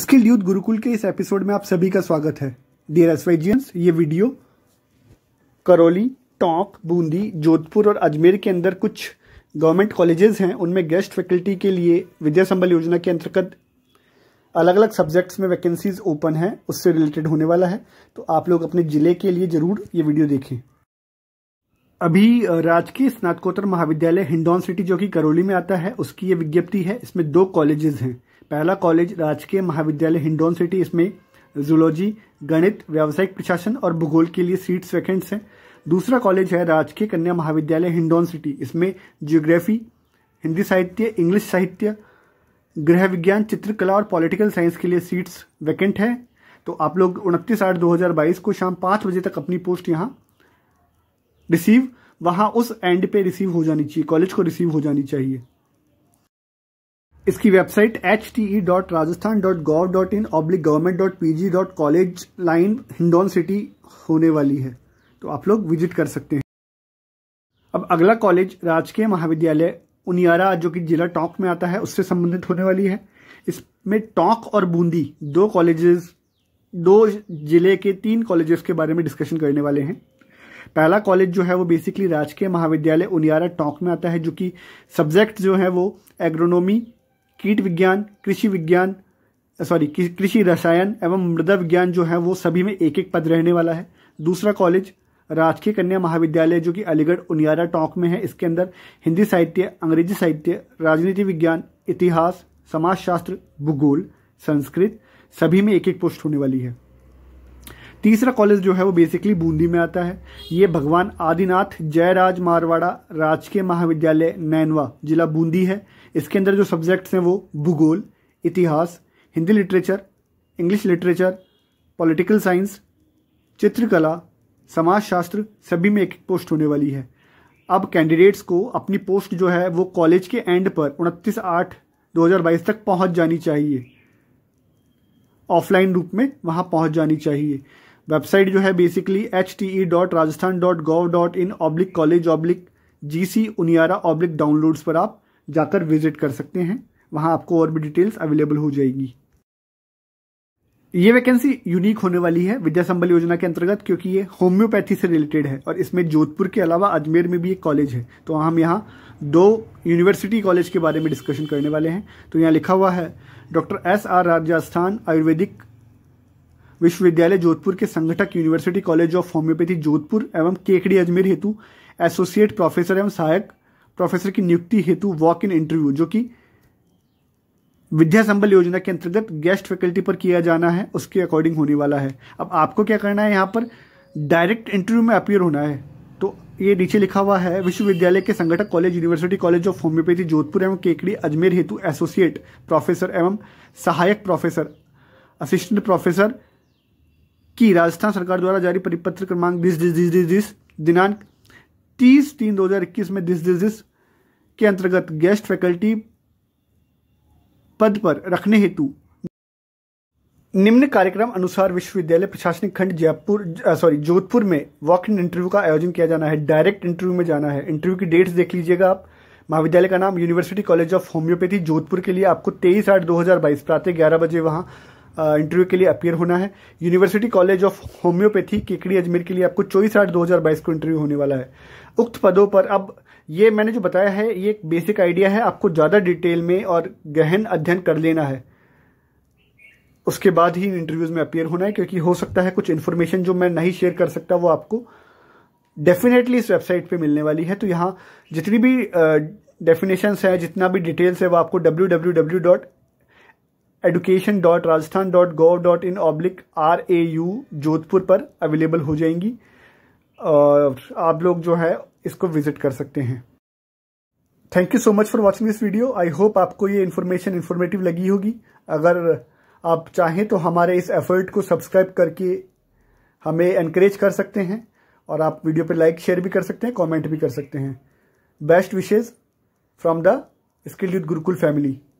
skilled youth Gurukul के इस episode में आप सभी का स्वागत है डियर एसवाइजियंस ये वीडियो करौली टोंक बूंदी जोधपुर और अजमेर के अंदर कुछ गवर्नमेंट कॉलेजेस हैं उनमें गेस्ट फैकल्टी के लिए विद्या संबल योजना के अंतर्गत अलग अलग सब्जेक्ट्स में वैकेंसीज ओपन हैं उससे रिलेटेड होने वाला है तो आप लोग अपने जिले के लिए जरूर ये वीडियो देखें अभी राजकीय स्नातकोत्तर महाविद्यालय हिंडौन सिटी जो कि करौली में आता है उसकी ये विज्ञप्ति है इसमें दो कॉलेजेस हैं पहला कॉलेज राजकीय महाविद्यालय हिंडोन सिटी इसमें जूलॉजी गणित व्यावसायिक प्रशासन और भूगोल के लिए सीट्स वैकेंट्स हैं दूसरा कॉलेज है राजकीय कन्या महाविद्यालय हिंडोन सिटी इसमें जियोग्राफी हिंदी साहित्य इंग्लिश साहित्य गृह विज्ञान चित्रकला और पॉलिटिकल साइंस के लिए सीट्स वैकेंट है तो आप लोग उनतीस आठ बाईस को शाम पांच बजे तक अपनी पोस्ट यहाँ रिसीव वहां उस एंड पे रिसीव हो जानी चाहिए कॉलेज को रिसीव हो जानी चाहिए इसकी website H T E dot Rajasthan dot gov dot in oblique government dot P G dot college line Hindaun city होने वाली है तो आप लोग विजिट कर सकते हैं अब अगला कॉलेज राजकीय महाविद्यालय उनियारा जो कि जिला टोंक में आता है उससे संबंधित होने वाली है इसमें टोंक और बूंदी दो कॉलेजेस दो जिले के तीन कॉलेजेस के बारे में डिस्कशन करने वाले हैं पहला कॉलेज जो है वो बेसिकली राजकीय महाविद्यालय उनियारा टोंक में आता है जो कि सब्जेक्ट जो है वो एग्रोनॉमी कीट विज्ञान कृषि विज्ञान सॉरी कृषि रसायन एवं मृदा विज्ञान जो है वो सभी में एक एक पद रहने वाला है दूसरा कॉलेज राजकीय कन्या महाविद्यालय जो कि अलीगढ़ उनियारा टोंक में है इसके अंदर हिंदी साहित्य अंग्रेजी साहित्य राजनीति विज्ञान इतिहास समाजशास्त्र भूगोल संस्कृत सभी में एक एक पोस्ट होने वाली है तीसरा कॉलेज जो है वो बेसिकली बूंदी में आता है ये भगवान आदिनाथ जयराज मारवाड़ा राजकीय महाविद्यालय नैनवा जिला बूंदी है इसके अंदर जो सब्जेक्ट्स हैं वो भूगोल इतिहास Hindi literature English literature political science चित्रकला समाजशास्त्र सभी में एक पोस्ट होने वाली है अब कैंडिडेट्स को अपनी पोस्ट जो है वो कॉलेज के एंड पर उनतीस आठ 2022 तक पहुंच जानी चाहिए ऑफलाइन रूप में वहां पहुंच जानी चाहिए वेबसाइट जो है basically H T E dot Rajasthan dot gov dot in oblique college oblique G C Uniara oblique downloads पर आप जाकर विजिट कर सकते हैं वहां आपको और भी डिटेल्स अवेलेबल हो जाएगी ये वैकेंसी यूनिक होने वाली है विद्या संबल योजना के अंतर्गत क्योंकि ये होम्योपैथी से रिलेटेड है और इसमें जोधपुर के अलावा अजमेर में भी एक कॉलेज है तो हम यहाँ दो यूनिवर्सिटी कॉलेज के बारे में डिस्कशन करने वाले हैं तो यहाँ लिखा हुआ है doctor S R Rajasthan Ayurvedic विश्वविद्यालय जोधपुर के संगठक university college of homoeopathy Jodhpur एवं केकड़ी अजमेर हेतु एसोसिएट प्रोफेसर एवं सहायक प्रोफेसर की नियुक्ति हेतु वॉक इन इंटरव्यू जो कि विद्या संबल योजना के अंतर्गत गेस्ट फैकल्टी पर किया जाना है उसके अकॉर्डिंग होने वाला है अब आपको क्या करना है यहाँ पर डायरेक्ट इंटरव्यू में अपियर होना है तो ये नीचे लिखा हुआ है विश्वविद्यालय के संगठक college university college of homoeopathy Jodhpur एवं केकड़ी अजमेर हेतु एसोसिएट प्रोफेसर एवं सहायक प्रोफेसर असिस्टेंट प्रोफेसर कि राजस्थान सरकार द्वारा जारी परिपत्र क्रमांक this this this this this दिनांक तीस तीन दो हजार इक्कीस में दिस दिस दिस के अंतर्गत गेस्ट फैकल्टी पद पर रखने हेतु निम्न कार्यक्रम अनुसार विश्वविद्यालय प्रशासनिक खंड जयपुर सॉरी जोधपुर में वॉक इन इंटरव्यू का आयोजन किया जाना है डायरेक्ट इंटरव्यू में जाना है इंटरव्यू की डेट्स देख लीजिएगा आप महाविद्यालय का नाम university college of homoeopathy Jodhpur के लिए आपको तेईस आठ दो हजार बाईस प्रातः ग्यारह बजे वहां इंटरव्यू के लिए अपियर होना है university college of homoeopathy Kekri Ajmer के लिए आपको चौबीस आठ दो को इंटरव्यू होने वाला है उक्त पदों पर अब ये मैंने जो बताया है ये एक बेसिक आइडिया है आपको ज़्यादा डिटेल में और गहन अध्ययन कर लेना है उसके बाद ही इंटरव्यूज में अपियर होना है क्योंकि हो सकता है कुछ इन्फॉर्मेशन जो मैं नहीं शेयर कर सकता वो आपको डेफिनेटली इस वेबसाइट पे मिलने वाली है तो यहाँ जितनी भी डेफिनेशंस uh, है जितना भी डिटेल्स है वो आपको W W W dot education dot Rajasthan dot gov dot in oblique R A U Jodhpur पर अवेलेबल हो जाएंगी और आप लोग जो है इसको विजिट कर सकते हैं thank you so much for watching this video I hope आपको ये इन्फॉर्मेशन इन्फॉर्मेटिव लगी होगी अगर आप चाहें तो हमारे इस एफर्ट को सब्सक्राइब करके हमें एनकरेज कर सकते हैं और आप वीडियो पर लाइक शेयर भी कर सकते हैं कॉमेंट भी कर सकते हैं best wishes from the skilled Gurukul family